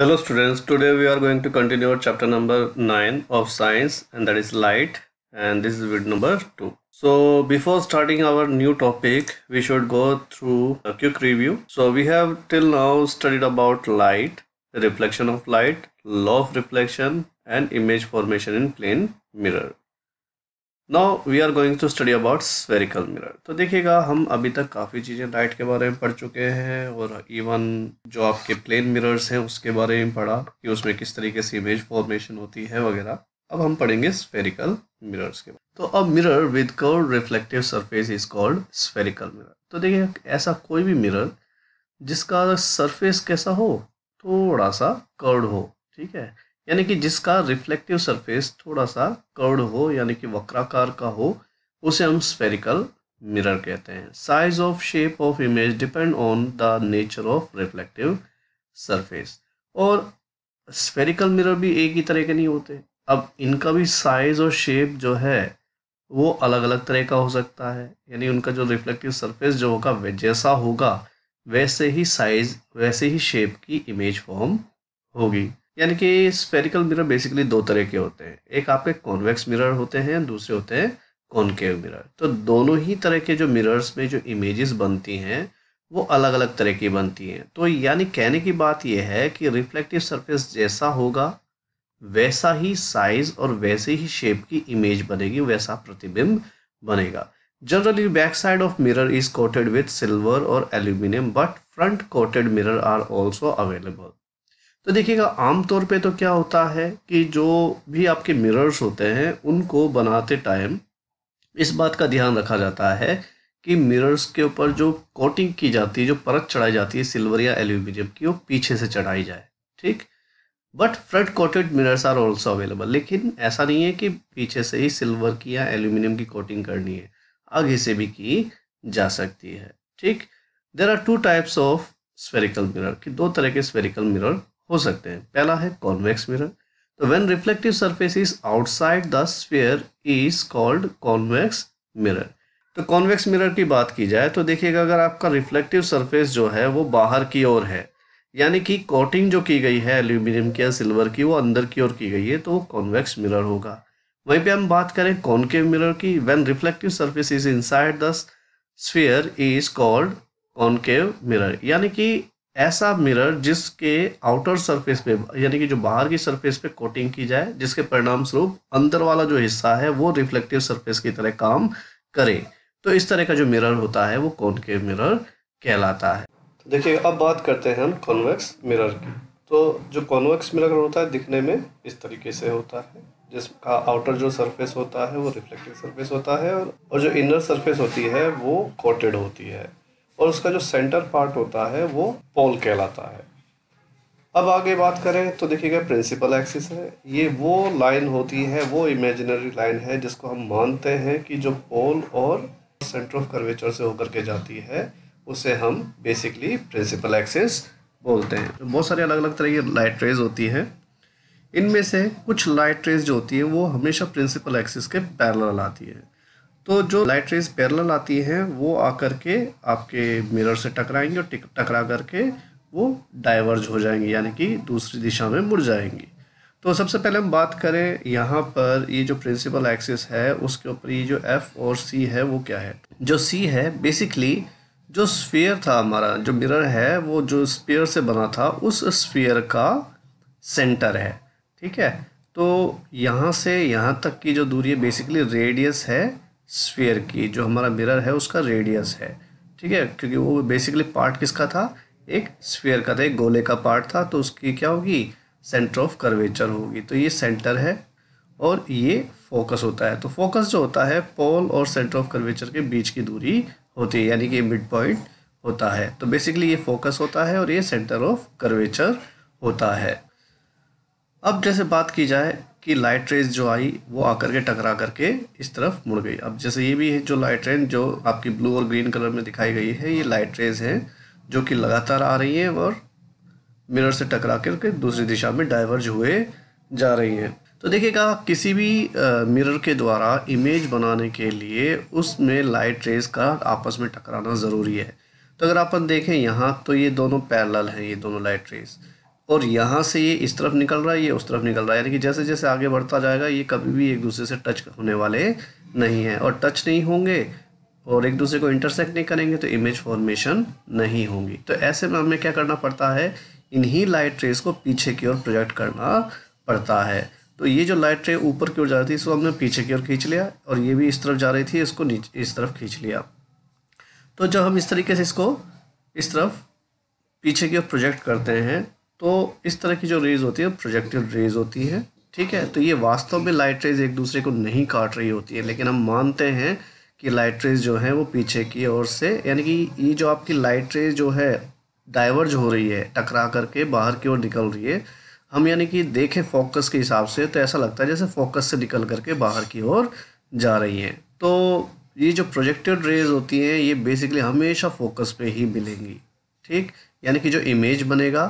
Hello students, today we are going to continue chapter number 9 of science and that is light and this is with number 2. So before starting our new topic, we should go through a quick review. So we have till now studied about light, the reflection of light, law of reflection and image formation in plane mirror. Now we are going to study about spherical mirror तो देखिएगा हम अभी तक काफ़ी चीज़ें light के बारे में पढ़ चुके हैं और इवन जो आपके प्लेन मिरर्स हैं उसके बारे में पढ़ा कि उसमें किस तरीके से इमेज फॉर्मेशन होती है वगैरह अब हम पढ़ेंगे स्फेरिकल मिरर्स के बारे तो अब mirror with curve reflective surface is called spherical mirror तो देखिए ऐसा कोई भी मिरर जिसका सरफेस कैसा हो थोड़ा सा कर्ड हो ठीक है यानी कि जिसका रिफ्लेक्टिव सरफेस थोड़ा सा कर्ड हो यानी कि वक्राकार का हो उसे हम स्फेरिकल मिरर कहते हैं size of shape of image depend on the nature of reflective surface और स्फेरिकल मिरर भी एक ही तरह के नहीं होते अब इनका भी साइज और शेप जो है वो अलग अलग तरह का हो सकता है यानी उनका जो रिफ्लेक्टिव सरफेस जो होगा जैसा होगा वैसे ही साइज वैसे ही शेप की इमेज फॉर्म होगी यानी कि स्पेरिकल मिरर बेसिकली दो तरह के होते हैं एक आपके कॉन्वेक्स मिरर होते हैं दूसरे होते हैं कॉनकेव मिरर तो दोनों ही तरह के जो मिरर्स में जो इमेजेस बनती हैं वो अलग अलग तरह की बनती हैं तो यानी कहने की बात यह है कि रिफ्लेक्टिव सरफेस जैसा होगा वैसा ही साइज और वैसे ही शेप की इमेज बनेगी वैसा प्रतिबिंब बनेगा generally back side of mirror is coated with silver और aluminium but front coated mirror are also available तो देखिएगा आमतौर पे तो क्या होता है कि जो भी आपके मिरर्स होते हैं उनको बनाते टाइम इस बात का ध्यान रखा जाता है कि मिरर्स के ऊपर जो कोटिंग की जाती है जो परत चढ़ाई जाती है सिल्वर या एल्यूमिनियम की वो पीछे से चढ़ाई जाए ठीक but front coated mirrors are also available लेकिन ऐसा नहीं है कि पीछे से ही सिल्वर की या एल्यूमिनियम की कोटिंग करनी है आगे से भी की जा सकती है ठीक there are two types of spherical mirror कि दो तरह के स्फेरिकल मिरर हो सकते हैं पहला है कॉन्वेक्स मिरर तो when reflective surface is outside the sphere is called convex mirror तो कॉन्वेक्स मिरर की बात की जाए तो देखिएगा अगर आपका रिफ्लेक्टिव सरफेस जो है वो बाहर की ओर है यानी कि कोटिंग जो की गई है एल्यूमिनियम की या सिल्वर की वो अंदर की ओर की गई है तो वो कॉन्वेक्स मिरर होगा वहीं पे हम बात करें कॉन्केव मिरर की when reflective surface is inside the sphere is called concave mirror यानी कि ऐसा मिरर जिसके आउटर सरफेस पे यानी कि जो बाहर की सरफेस पे कोटिंग की जाए जिसके परिणाम स्वरूप अंदर वाला जो हिस्सा है वो रिफ्लेक्टिव सरफेस की तरह काम करे तो इस तरह का जो मिरर होता है वो कौन के मिरर कहलाता है देखिए अब बात करते हैं हम कॉन्वेक्स मिरर की तो जो कॉन्वेक्स मिरर होता है दिखने में इस तरीके से होता है जिसका आउटर जो सरफेस होता है वो रिफ्लेक्टिव सरफेस होता है और, और जो इनर सरफेस होती है वो कोटेड होती है और उसका जो सेंटर पार्ट होता है वो पोल कहलाता है अब आगे बात करें तो देखिएगा प्रिंसिपल एक्सिस है ये वो लाइन होती है वो इमेजिनरी लाइन है जिसको हम मानते हैं कि जो पोल और सेंटर ऑफ कर्वेचर से होकर के जाती है उसे हम बेसिकली प्रिंसिपल एक्सिस बोलते हैं तो बहुत सारे अलग अलग तरह की लाइट रेज होती हैं इनमें से कुछ लाइट रेज जो होती है वो हमेशा प्रिंसिपल एक्सिस के पैरल आती है तो जो लाइट रेज पैरल आती हैं वो आकर के आपके मिरर से टकराएंगे और टकरा करके वो डाइवर्ज हो जाएंगे यानी कि दूसरी दिशा में मुड़ जाएंगी तो सबसे पहले हम बात करें यहाँ पर ये जो प्रिंसिपल एक्सिस है उसके ऊपर ये जो एफ और सी है वो क्या है जो सी है बेसिकली जो स्फीयर था हमारा जो मिरर है वो जो स्पेयर से बना था उस स्फीयर का सेंटर है ठीक है तो यहाँ से यहाँ तक की जो दूरी है बेसिकली रेडियस है स्फीयर की जो हमारा मिरर है उसका रेडियस है ठीक है क्योंकि वो बेसिकली पार्ट किसका था एक स्फीयर का था एक गोले का पार्ट था तो उसकी क्या होगी सेंटर ऑफ कर्वेचर होगी तो ये सेंटर है और ये फोकस होता है तो फोकस जो होता है पोल और सेंटर ऑफ कर्वेचर के बीच की दूरी होती है यानी कि मिड पॉइंट होता है तो बेसिकली ये फोकस होता है और ये सेंटर ऑफ कर्वेचर होता है अब जैसे बात की जाए की लाइट रेज जो आई वो आकर के टकरा करके इस तरफ मुड़ गई अब जैसे ये भी है जो लाइट रेज जो आपकी ब्लू और ग्रीन कलर में दिखाई गई है ये लाइट रेज है जो कि लगातार आ रही है और मिरर से टकरा करके दूसरी दिशा में डाइवर्ज हुए जा रही है तो देखिएगा किसी भी मिरर के द्वारा इमेज बनाने के लिए उसमें लाइट रेज का आपस में टकराना ज़रूरी है तो अगर अपन देखें यहाँ तो ये दोनों पैरल हैं ये दोनों लाइट रेज़ और यहाँ से ये इस तरफ निकल रहा है ये उस तरफ निकल रहा है यानी कि जैसे जैसे आगे बढ़ता जाएगा ये कभी भी एक दूसरे से टच होने वाले नहीं हैं और टच नहीं होंगे और एक दूसरे को इंटरसेक्ट नहीं करेंगे तो इमेज फॉर्मेशन नहीं होंगी तो ऐसे में हमें क्या करना पड़ता है इन्हीं लाइट रेस को पीछे की ओर प्रोजेक्ट करना पड़ता है तो ये जो लाइट रे ऊपर की ओर जा रही थी इसको हमने पीछे की ओर खींच लिया और ये भी इस तरफ जा रही थी इसको नीचे इस तरफ खींच लिया तो जब हम इस तरीके से इसको इस तरफ पीछे की ओर प्रोजेक्ट करते हैं तो इस तरह की जो रेज होती है प्रोजेक्टिव रेज होती है ठीक है तो ये वास्तव में लाइट रेज एक दूसरे को नहीं काट रही होती है लेकिन हम मानते हैं कि लाइट रेज जो है वो पीछे की ओर से यानी कि ये जो आपकी लाइट रेज जो है डाइवर्ज हो रही है टकरा करके बाहर की ओर निकल रही है हम यानी कि देखें फोकस के हिसाब से तो ऐसा लगता है जैसे फोकस से निकल करके बाहर की ओर जा रही हैं तो ये जो प्रोजेक्टेड रेज होती हैं ये बेसिकली हमेशा फोकस पे ही मिलेंगी ठीक यानी कि जो इमेज बनेगा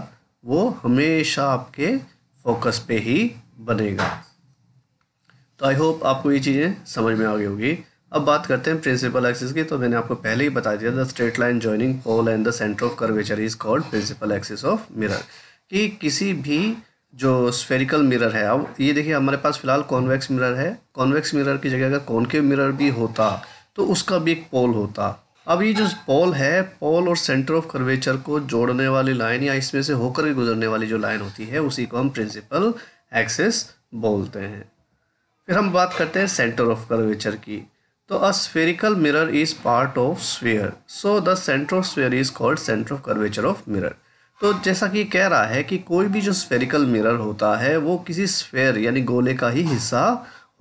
वो हमेशा आपके फोकस पे ही बनेगा तो आई होप आपको ये चीज़ें समझ में आ गई होगी अब बात करते हैं प्रिंसिपल एक्सिस की तो मैंने आपको पहले ही बता दिया the straight line joining pole and the centre of curvature is called principal axis of mirror कि किसी भी जो स्फेरिकल मिरर है अब ये देखिए हमारे पास फिलहाल कॉन्वेक्स मिरर है कॉन्वेक्स मिरर की जगह अगर कॉनकेव मिरर भी होता तो उसका भी एक पोल होता अब ये जो पोल है पोल और सेंटर ऑफ कर्वेचर को जोड़ने वाली लाइन या इसमें से होकर के गुजरने वाली जो लाइन होती है उसी को हम प्रिंसिपल एक्सेस बोलते हैं फिर हम बात करते हैं सेंटर ऑफ कर्वेचर की तो a spherical mirror is part of sphere so the centre of sphere is called centre of curvature of mirror तो जैसा कि कह रहा है कि कोई भी जो स्फेरिकल मिरर होता है वो किसी स्फेयर यानी गोले का ही हिस्सा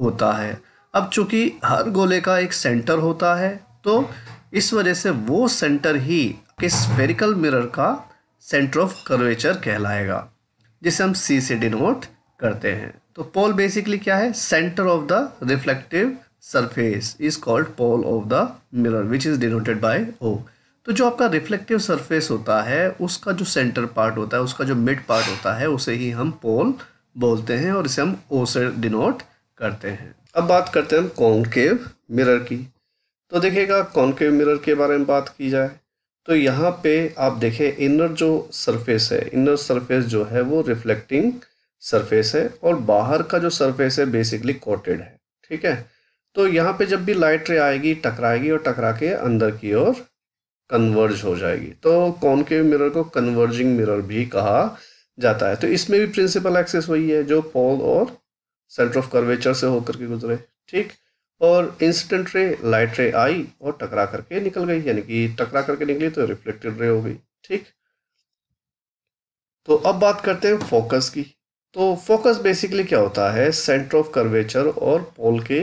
होता है अब चूंकि हर गोले का एक सेंटर होता है तो इस वजह से वो सेंटर ही के स्फेरिकल मिरर का सेंटर ऑफ कर्वेचर कहलाएगा जिसे हम सी से डिनोट करते हैं तो पोल बेसिकली क्या है centre of the reflective surface is called pole of the mirror which is denoted by O तो जो आपका रिफ्लेक्टिव सरफेस होता है उसका जो सेंटर पार्ट होता है उसका जो मिड पार्ट होता है उसे ही हम पोल बोलते हैं और इसे हम ओ से डिनोट करते हैं अब बात करते हैं हम कॉन्केव मिरर की तो देखिएगा कॉन्केव मिरर के बारे में बात की जाए तो यहाँ पे आप देखें इनर जो सरफेस है इनर सरफेस जो है वो रिफ्लेक्टिंग सरफेस है और बाहर का जो सरफेस है बेसिकली कोटेड है ठीक है तो यहाँ पे जब भी लाइट रे आएगी टकराएगी और टकरा के अंदर की ओर कन्वर्ज हो जाएगी तो कॉनकेव मिरर को कन्वर्जिंग मिरर भी कहा जाता है तो इसमें भी प्रिंसिपल एक्सेस वही है जो पोल और सेंटर ऑफ कर्वेचर से होकर के गुजरे ठीक और इंसिडेंट रे लाइट रे आई और टकरा करके निकल गई यानी कि टकरा करके निकली तो रिफ्लेक्टेड रे हो गई ठीक तो अब बात करते हैं फोकस की तो फोकस बेसिकली क्या होता है सेंटर ऑफ कर्वेचर और पोल के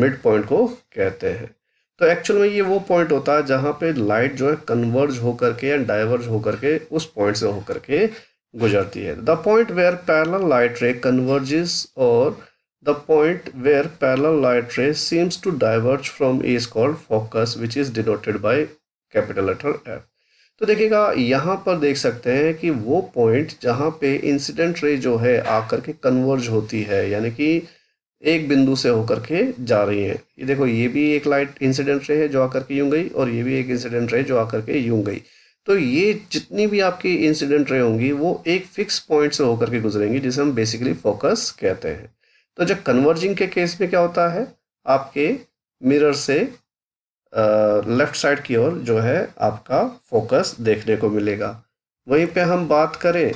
मिड पॉइंट को कहते हैं तो एक्चुअल में ये वो पॉइंट होता है जहाँ पे लाइट जो है कन्वर्ज होकर के या डाइवर्ज होकर के उस पॉइंट से होकर के गुजरती है the point where parallel light ray converges और The point where parallel light ray seems to diverge from is called focus which is denoted by capital letter F. तो देखिएगा यहाँ पर देख सकते हैं कि वो पॉइंट जहाँ पे इंसिडेंट रे जो है आकर के कन्वर्ज होती है यानी कि एक बिंदु से होकर के जा रही है ये देखो ये भी एक लाइट इंसिडेंट रे है जो आकर के यूं गई और ये भी एक इंसिडेंट रे जो आकर के यूं गई तो ये जितनी भी आपकी इंसिडेंट रे होंगी वो एक फिक्स पॉइंट से होकर के गुजरेंगी जिसे हम बेसिकली फोकस कहते हैं तो जब कन्वर्जिंग के केस में क्या होता है आपके मिरर से लेफ़्ट साइड की ओर जो है आपका फोकस देखने को मिलेगा वहीं पे हम बात करें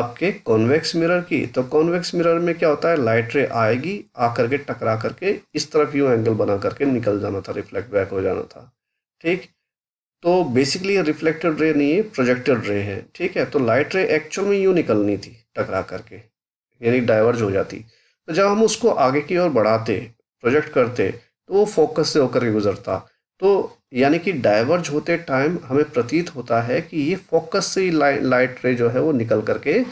आपके कॉन्वेक्स मिरर की तो कॉन्वेक्स मिरर में क्या होता है लाइट रे आएगी आकर के टकरा करके इस तरफ यूँ एंगल बना करके निकल जाना था रिफ्लेक्ट बैक हो जाना था ठीक तो बेसिकली रिफ्लेक्टेड रे नहीं है प्रोजेक्टेड रे है ठीक है तो लाइट रे एक्चुअल में यूँ निकलनी थी टकरा करके यानी डाइवर्ज हो जाती तो जब हम उसको आगे की ओर बढ़ाते प्रोजेक्ट करते तो वो फोकस से होकर के गुजरता तो यानी कि डाइवर्ज होते टाइम हमें प्रतीत होता है कि ये फोकस से ही लाइट रे जो है वो निकल करके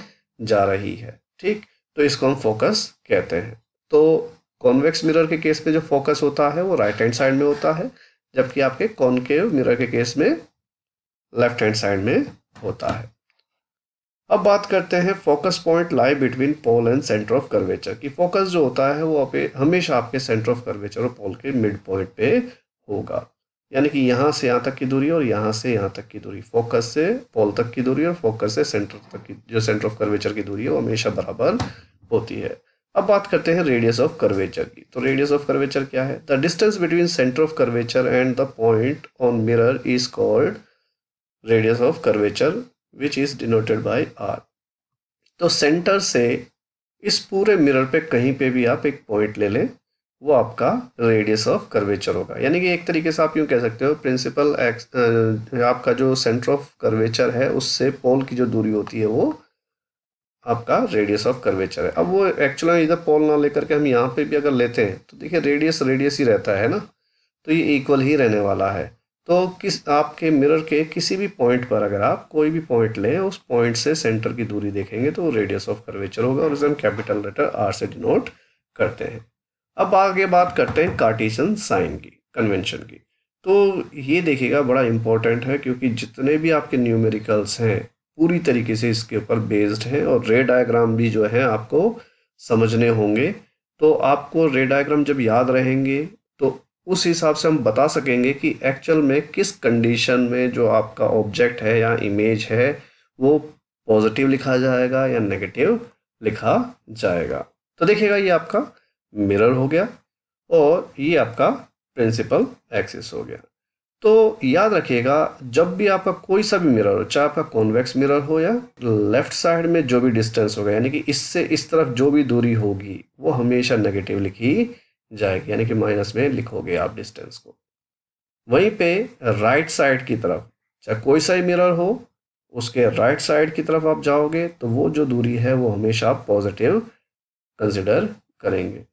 जा रही है ठीक तो इसको हम फोकस कहते हैं तो कॉन्वेक्स मिरर के केस में जो फोकस होता है वो राइट हैंड साइड में होता है जबकि आपके कॉनकेव मिरर के केस में लेफ्ट हैंड साइड में होता है अब बात करते हैं focus point lie between pole and centre of curvature की फोकस जो होता है वो आप हमेशा आपके सेंटर ऑफ कर्वेचर और पोल के मिड पॉइंट पे होगा यानी कि यहाँ से यहाँ तक की दूरी और यहाँ से यहाँ तक की दूरी फोकस से पोल तक की दूरी और फोकस से सेंटर तक की जो सेंटर ऑफ कर्वेचर की दूरी है वो हमेशा बराबर होती है अब बात करते हैं रेडियस ऑफ कर्वेचर की तो रेडियस ऑफ कर्वेचर क्या है the distance between centre of curvature and the point on mirror is called radius of curvature which is denoted by R तो सेंटर से इस पूरे मिरर पे कहीं पे भी आप एक पॉइंट ले लें वो आपका रेडियस ऑफ कर्वेचर होगा यानी कि एक तरीके से आप यूँ कह सकते हो प्रिंसिपल एक्स आपका जो सेंटर ऑफ कर्वेचर है उससे पोल की जो दूरी होती है वो आपका रेडियस ऑफ कर्वेचर है अब वो एक्चुअल इधर पोल ना लेकर के हम यहाँ पे भी अगर लेते हैं तो देखिए रेडियस रेडियस ही रहता है ना तो ये इक्वल ही रहने वाला है तो किस आपके मिरर के किसी भी पॉइंट पर अगर आप कोई भी पॉइंट लें उस पॉइंट से सेंटर की दूरी देखेंगे तो रेडियस ऑफ कर्वेचर होगा और इसे हम कैपिटल लेटर आर से डिनोट करते हैं अब आगे बात करते हैं कार्टेशियन साइन की कन्वेंशन की तो ये देखिएगा बड़ा इम्पॉर्टेंट है क्योंकि जितने भी आपके न्यूमेरिकल्स हैं पूरी तरीके से इसके ऊपर बेस्ड हैं और रे डायग्राम भी जो है आपको समझने होंगे तो आपको रे डायग्राम जब याद रहेंगे उस हिसाब से हम बता सकेंगे कि एक्चुअल में किस कंडीशन में जो आपका ऑब्जेक्ट है या इमेज है वो पॉजिटिव लिखा जाएगा या नेगेटिव लिखा जाएगा तो देखिएगा ये आपका मिरर हो गया और ये आपका प्रिंसिपल एक्सिस हो गया तो याद रखिएगा जब भी आपका कोई सा भी मिरर हो चाहे आपका कॉन्वेक्स मिरर हो या लेफ्ट साइड में जो भी डिस्टेंस होगा यानी कि इससे इस तरफ जो भी दूरी होगी वो हमेशा नेगेटिव लिखी जाएगी यानी कि माइनस में लिखोगे आप डिस्टेंस को वहीं पे राइट साइड की तरफ चाहे कोई सा ही मिरर हो उसके राइट साइड की तरफ आप जाओगे तो वो जो दूरी है वो हमेशा आप पॉजिटिव कंसिडर करेंगे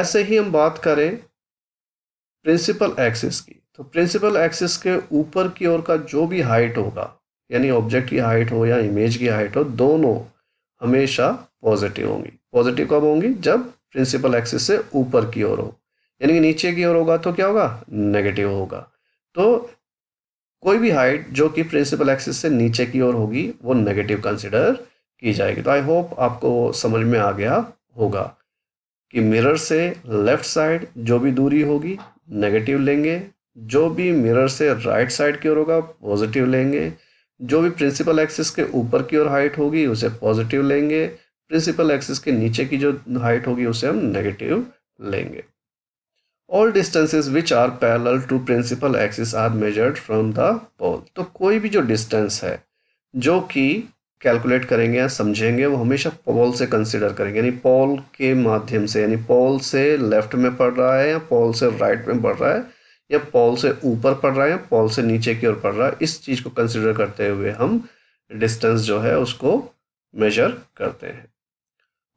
ऐसे ही हम बात करें प्रिंसिपल एक्सिस की तो प्रिंसिपल एक्सिस के ऊपर की ओर का जो भी हाइट होगा यानी ऑब्जेक्ट की हाइट हो या इमेज की हाइट हो दोनों हमेशा पॉजिटिव होंगी पॉजिटिव कब होंगी जब प्रिंसिपल एक्सिस से ऊपर की ओर हो यानी कि नीचे की ओर होगा तो क्या होगा नेगेटिव होगा तो कोई भी हाइट जो कि प्रिंसिपल एक्सिस से नीचे की ओर होगी वो नेगेटिव कंसिडर की जाएगी तो आई होप आपको समझ में आ गया होगा कि मिरर से लेफ्ट साइड जो भी दूरी होगी नेगेटिव लेंगे जो भी मिरर से राइट साइड की ओर होगा पॉजिटिव लेंगे जो भी प्रिंसिपल एक्सिस के ऊपर की ओर हाइट होगी उसे पॉजिटिव लेंगे प्रिंसिपल एक्सिस के नीचे की जो हाइट होगी उसे हम नेगेटिव लेंगे all distances which are parallel to principal axis are measured from the pole तो कोई भी जो डिस्टेंस है जो कि कैलकुलेट करेंगे या समझेंगे वो हमेशा पोल से कंसिडर करेंगे यानी पोल के माध्यम से यानी पोल से लेफ्ट में पड़ रहा है या पोल से राइट में पड़ रहा है या पोल से ऊपर पड़ रहा है या पोल से नीचे की ओर पड़ रहा है इस चीज़ को कंसिडर करते हुए हम डिस्टेंस जो है उसको मेजर करते हैं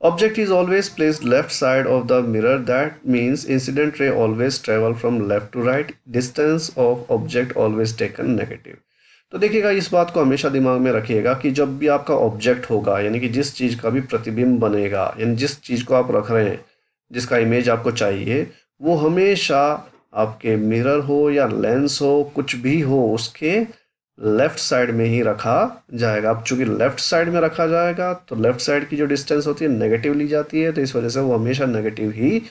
Object is always placed left side of the mirror that means incident ray always travel from left to right distance of object always taken negative तो देखिएगा इस बात को हमेशा दिमाग में रखिएगा कि जब भी आपका ऑब्जेक्ट होगा यानी कि जिस चीज़ का भी प्रतिबिंब बनेगा यानी जिस चीज़ को आप रख रहे हैं जिसका इमेज आपको चाहिए वो हमेशा आपके मिरर हो या लेंस हो कुछ भी हो उसके लेफ्ट साइड में ही रखा जाएगा अब चूंकि लेफ्ट साइड में रखा जाएगा तो लेफ्ट साइड की जो डिस्टेंस होती है नेगेटिव ली जाती है तो इस वजह से वो हमेशा नेगेटिव ही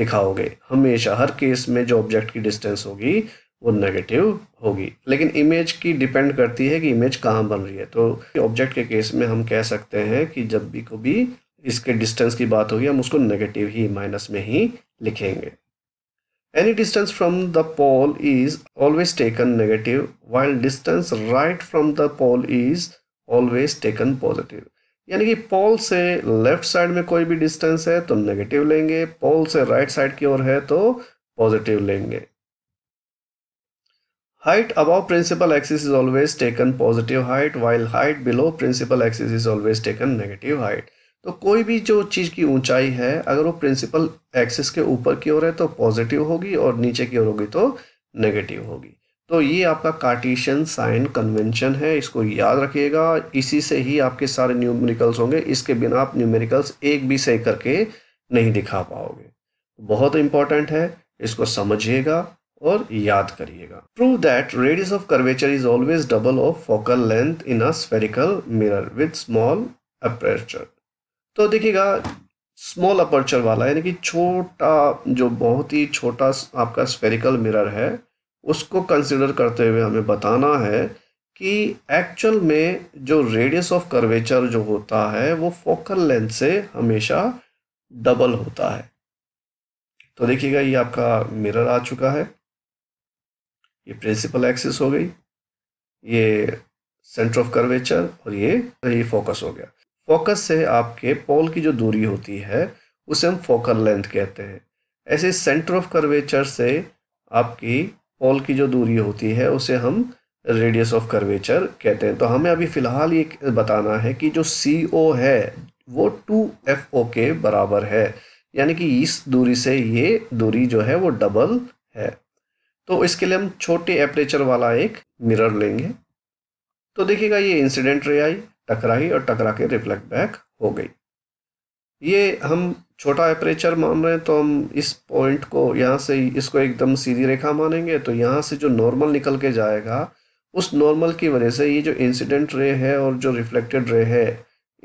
दिखाओगे हमेशा हर केस में जो ऑब्जेक्ट की डिस्टेंस होगी वो नेगेटिव होगी लेकिन इमेज की डिपेंड करती है कि इमेज कहाँ बन रही है तो ऑब्जेक्ट के केस में हम कह सकते हैं कि जब भी को भी इसके डिस्टेंस की बात होगी हम उसको नेगेटिव ही माइनस में ही लिखेंगे Any distance from the pole is always taken negative while distance right from the pole is always taken positive यानी कि पोल से लेफ्ट साइड में कोई भी डिस्टेंस है तो नेगेटिव लेंगे पोल से राइट right साइड की ओर है तो पॉजिटिव लेंगे height above principal axis is always taken positive height while height below principal axis is always taken negative height तो कोई भी जो चीज़ की ऊंचाई है अगर वो प्रिंसिपल एक्सिस के ऊपर की ओर है तो पॉजिटिव होगी और नीचे की ओर होगी तो नेगेटिव होगी तो ये आपका कार्टिशियन साइन कन्वेंशन है इसको याद रखिएगा इसी से ही आपके सारे न्यूमेरिकल्स होंगे इसके बिना आप न्यूमेरिकल्स एक भी सही करके नहीं दिखा पाओगे बहुत इंपॉर्टेंट है इसको समझिएगा और याद करिएगा prove that radius of curvature is always double of focal length in a spherical mirror with small aperture तो देखिएगा स्मॉल अपर्चर वाला यानी कि छोटा जो बहुत ही छोटा आपका स्फेरिकल मिरर है उसको कंसिडर करते हुए हमें बताना है कि एक्चुअल में जो रेडियस ऑफ कर्वेचर जो होता है वो फोकल लेंथ से हमेशा डबल होता है तो देखिएगा ये आपका मिरर आ चुका है ये प्रिंसिपल एक्सिस हो गई ये सेंटर ऑफ कर्वेचर और ये ये फोकस हो गया फोकस से आपके पोल की जो दूरी होती है उसे हम फोकल लेंथ कहते हैं ऐसे सेंटर ऑफ कर्वेचर से आपकी पोल की जो दूरी होती है उसे हम रेडियस ऑफ कर्वेचर कहते हैं तो हमें अभी फ़िलहाल ये बताना है कि जो सी ओ है वो टू एफ ओ के बराबर है यानी कि इस दूरी से ये दूरी जो है वो डबल है तो इसके लिए हम छोटे एपरेचर वाला एक मिरर लेंगे तो देखिएगा ये इंसिडेंट रे आई टकराई और टकरा के रिफ्लेक्ट बैक हो गई ये हम छोटा एपरेचर मान रहे हैं तो हम इस पॉइंट को यहाँ से इसको एकदम सीधी रेखा मानेंगे तो यहाँ से जो नॉर्मल निकल के जाएगा उस नॉर्मल की वजह से ये जो इंसिडेंट रे है और जो रिफ्लेक्टेड रे है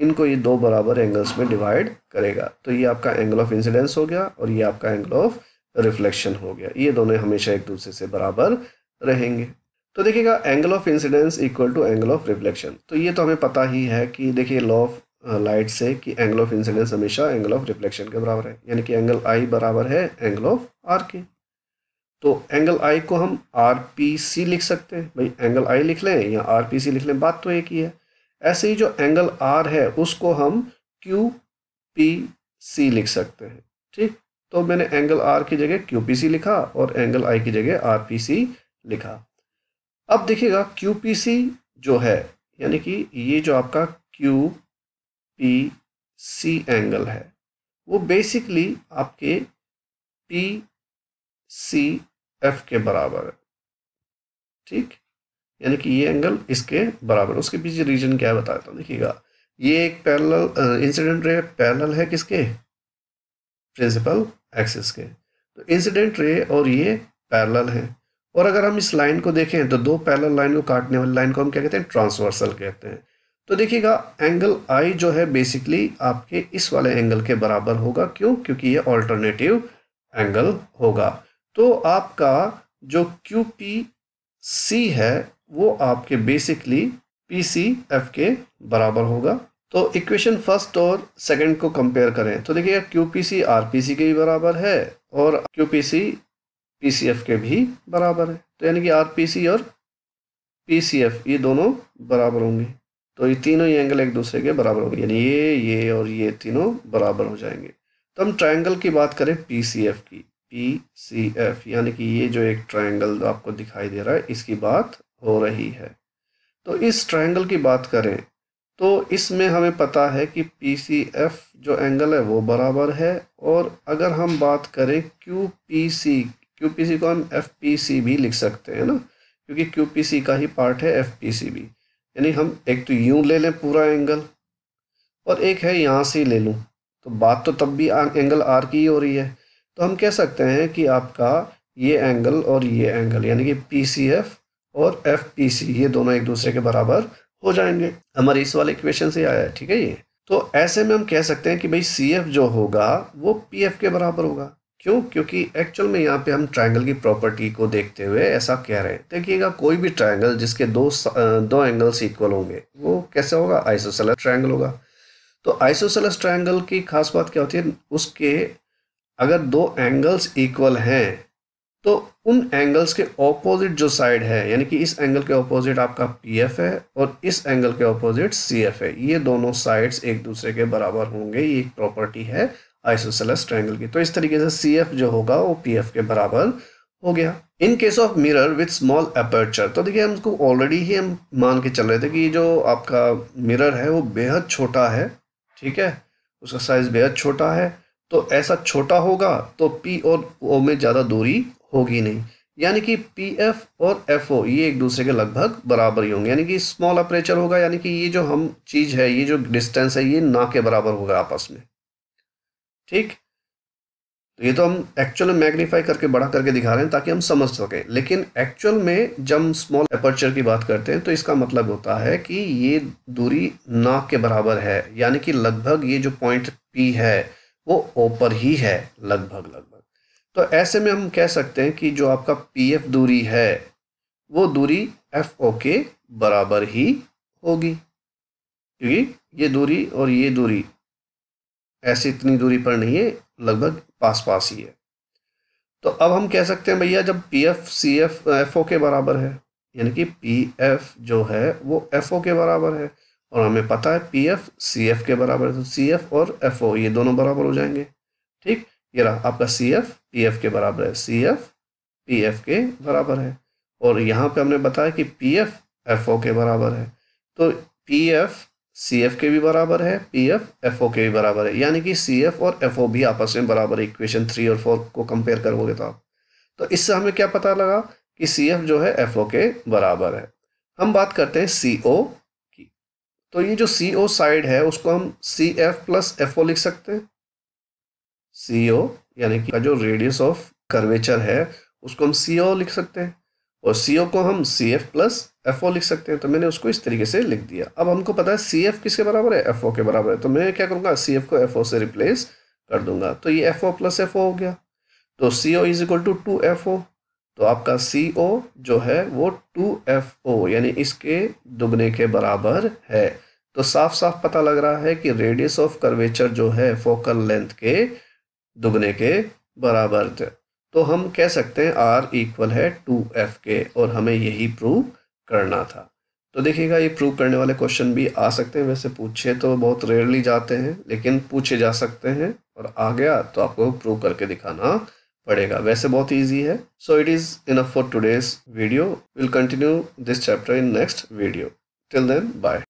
इनको ये दो बराबर एंगल्स में डिवाइड करेगा तो ये आपका एंगल ऑफ इंसिडेंस हो गया और ये आपका एंगल ऑफ रिफ्लेक्शन हो गया ये दोनों हमेशा एक दूसरे से बराबर रहेंगे तो देखिएगा angle of incidence equal to angle of reflection तो ये तो हमें पता ही है कि देखिए लॉ ऑफ लाइट से कि एंगल ऑफ इंसिडेंस हमेशा एंगल ऑफ रिफ्लेक्शन के बराबर है यानी कि एंगल आई बराबर है एंगल ऑफ आर के तो एंगल आई को हम आर पी सी लिख सकते हैं भाई एंगल आई लिख लें या आर पी सी लिख लें बात तो एक ही है ऐसे ही जो एंगल आर है उसको हम क्यू पी सी लिख सकते हैं ठीक तो मैंने एंगल आर की जगह क्यू पी सी लिखा और एंगल आई की जगह आर पी सी लिखा अब देखिएगा क्यू पी सी जो है यानी कि ये जो आपका क्यू पी सी एंगल है वो बेसिकली आपके पी सी एफ के बराबर है ठीक यानी कि ये एंगल इसके बराबर उसके पीछे रीजन क्या है बताता हूँ देखिएगा ये एक पैरेलल इंसिडेंट रे पैरेलल है किसके प्रिंसिपल एक्सिस के तो इंसिडेंट रे और ये पैरेलल है और अगर हम इस लाइन को देखें तो दो पैरल लाइन को काटने वाली लाइन को हम क्या कहते हैं ट्रांसवर्सल कहते हैं तो देखिएगा एंगल आई जो है बेसिकली आपके इस वाले एंगल के बराबर होगा क्यों क्योंकि ये ऑल्टरनेटिव एंगल होगा तो आपका जो क्यू पी सी है वो आपके बेसिकली पी सी एफ के बराबर होगा तो इक्वेशन फर्स्ट और सेकंड को कंपेयर करें तो देखिएगा Q P C R P C के भी बराबर है और Q P C P C F के भी बराबर है तो यानी कि आर पी सी और पी सी एफ ये दोनों बराबर होंगे तो ये तीनों ही एंगल एक दूसरे के बराबर होंगे यानी ये ये और ये तीनों बराबर हो जाएंगे तो हम ट्राइंगल की बात करें पी सी एफ की पी सी एफ यानी कि ये जो एक ट्राइंगल आपको दिखाई दे रहा है इसकी बात हो रही है तो इस ट्राइंगल की बात करें तो इसमें हमें पता है कि पी सी एफ जो एंगल है वो बराबर है और अगर हम बात करें क्यू पी सी क्यू को हम एफ भी लिख सकते हैं ना क्योंकि क्यू का ही पार्ट है एफ भी यानी हम एक तो यूँ ले लें पूरा एंगल और एक है यहाँ से ले लूँ तो बात तो तब भी आ, एंगल आर की ही हो रही है तो हम कह सकते हैं कि आपका ये एंगल और ये एंगल यानी कि पी सी एफ और एफ पी सी ये दोनों एक दूसरे के बराबर हो जाएंगे हमारे इस वाले इक्वेशन से आया है ठीक है ये तो ऐसे में हम कह सकते हैं कि भाई सी एफ जो होगा वो पी एफ के बराबर होगा क्यों क्योंकि एक्चुअल में यहाँ पे हम ट्रायंगल की प्रॉपर्टी को देखते हुए ऐसा कह रहे हैं देखिएगा कोई भी ट्रायंगल जिसके दो दो एंगल्स इक्वल होंगे वो कैसे होगा आइसोसेलस ट्रायंगल होगा तो आइसोसेलस ट्रायंगल की खास बात क्या होती है उसके अगर दो एंगल्स इक्वल हैं तो उन एंगल्स के ऑपोजिट जो साइड है यानी कि इस एंगल के ऑपोजिट आपका पी एफ है और इस एंगल के ऑपोजिट सी एफ है ये दोनों साइड्स एक दूसरे के बराबर होंगे ये एक प्रॉपर्टी है आइसोसेलस ट्रायंगल की तो इस तरीके से सी एफ जो होगा वो पी एफ के बराबर हो गया in case of mirror with small aperture तो देखिए उसको ऑलरेडी ही हम मान के चल रहे थे कि जो आपका मिरर है वो बेहद छोटा है ठीक है उसका साइज बेहद छोटा है तो ऐसा छोटा होगा तो पी और ओ में ज़्यादा दूरी होगी नहीं यानी कि पी एफ और एफ ओ ये एक दूसरे के लगभग बराबर ही होंगे यानी कि स्मॉल अपरेचर होगा यानी कि ये जो हम चीज़ है ये जो डिस्टेंस है ये ना के बराबर होगा आपस में ठीक तो ये तो हम एक्चुअल में मैग्नीफाई करके बड़ा करके दिखा रहे हैं ताकि हम समझ सकें लेकिन एक्चुअल में जब स्मॉल अपर्चर की बात करते हैं तो इसका मतलब होता है कि ये दूरी नाक के बराबर है यानी कि लगभग ये जो पॉइंट पी है वो ऊपर ही है लगभग लगभग तो ऐसे में हम कह सकते हैं कि जो आपका पी एफ दूरी है वो दूरी एफ ओ के बराबर ही होगी क्योंकि ये दूरी और ये दूरी ऐसे इतनी दूरी पर नहीं है लगभग पास पास ही है तो अब हम कह सकते हैं भैया जब P F C F F O के बराबर है यानी कि पी एफ जो है वो एफ ओ के बराबर है और हमें पता है पी एफ सी एफ के बराबर है तो सी एफ और एफ ओ ये दोनों बराबर हो जाएंगे ठीक ये रहा आपका सी एफ पी एफ के बराबर है सी एफ पी एफ के बराबर है और यहाँ पे हमने बताया कि पी एफ एफ ओ के बराबर है तो पी एफ सी एफ के भी बराबर है पी एफ एफ ओ के भी बराबर है यानी कि सी एफ और एफ ओ भी आपस में बराबर है इक्वेशन थ्री और फोर को कंपेयर करोगे तो आप तो इससे हमें क्या पता लगा कि सी एफ जो है एफ ओ के बराबर है हम बात करते हैं सी ओ की तो ये जो सी ओ साइड है उसको हम C F plus F O लिख सकते हैं सी ओ यानी कि जो रेडियस ऑफ कर्वेचर है उसको हम सी ओ लिख सकते हैं और सी को हम C F plus F O लिख सकते हैं तो मैंने उसको इस तरीके से लिख दिया अब हमको पता है सी एफ किसके बराबर है एफ ओ के बराबर है तो मैं क्या करूँगा सी एफ को एफ ओ से रिप्लेस कर दूंगा तो ये F O plus F O हो गया तो C O is equal to two F O तो आपका सी ओ जो है वो टू एफ ओ यानी इसके दुगने के बराबर है तो साफ साफ पता लग रहा है कि रेडियस ऑफ कर्वेचर जो है फोकल लेंथ के दुगने के बराबर थे तो हम कह सकते हैं आर इक्वल है टू एफ के और हमें यही प्रूव करना था तो देखिएगा ये प्रूव करने वाले क्वेश्चन भी आ सकते हैं वैसे पूछे तो बहुत रेयरली जाते हैं लेकिन पूछे जा सकते हैं और आ गया तो आपको प्रूव करके दिखाना पड़ेगा वैसे बहुत ईजी है so it is enough for today's video will continue this chapter in next video till then bye